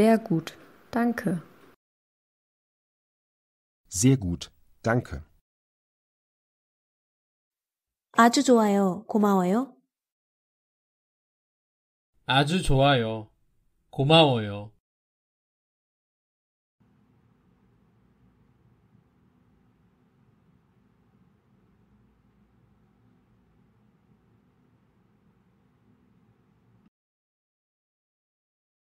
Sehr gut, danke. Sehr gut, danke. 아주 좋아요, 고마워요. 아주 좋아요, 고마워요.